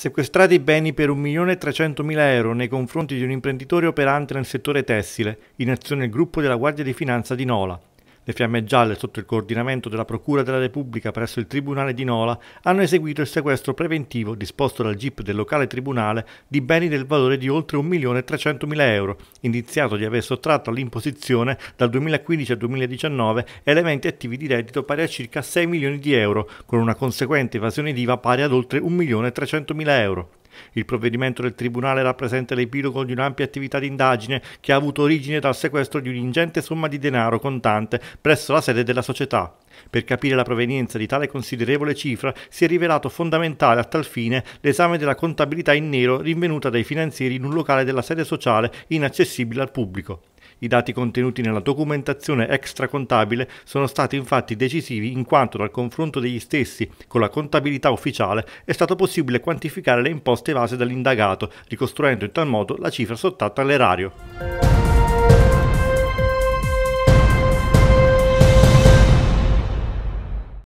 Sequestrati beni per 1.300.000 euro nei confronti di un imprenditore operante nel settore tessile, in azione il gruppo della Guardia di Finanza di Nola. Le fiamme gialle, sotto il coordinamento della Procura della Repubblica presso il Tribunale di Nola, hanno eseguito il sequestro preventivo disposto dal GIP del locale tribunale di beni del valore di oltre 1.300.000 euro, indiziato di aver sottratto all'imposizione dal 2015 al 2019 elementi attivi di reddito pari a circa 6 milioni di euro, con una conseguente evasione d'IVA pari ad oltre 1.300.000 euro. Il provvedimento del Tribunale rappresenta l'epilogo di un'ampia attività di indagine che ha avuto origine dal sequestro di un'ingente somma di denaro contante presso la sede della società. Per capire la provenienza di tale considerevole cifra si è rivelato fondamentale a tal fine l'esame della contabilità in nero rinvenuta dai finanzieri in un locale della sede sociale inaccessibile al pubblico. I dati contenuti nella documentazione extracontabile sono stati infatti decisivi in quanto dal confronto degli stessi con la contabilità ufficiale è stato possibile quantificare le imposte evase dall'indagato, ricostruendo in tal modo la cifra sottratta all'erario.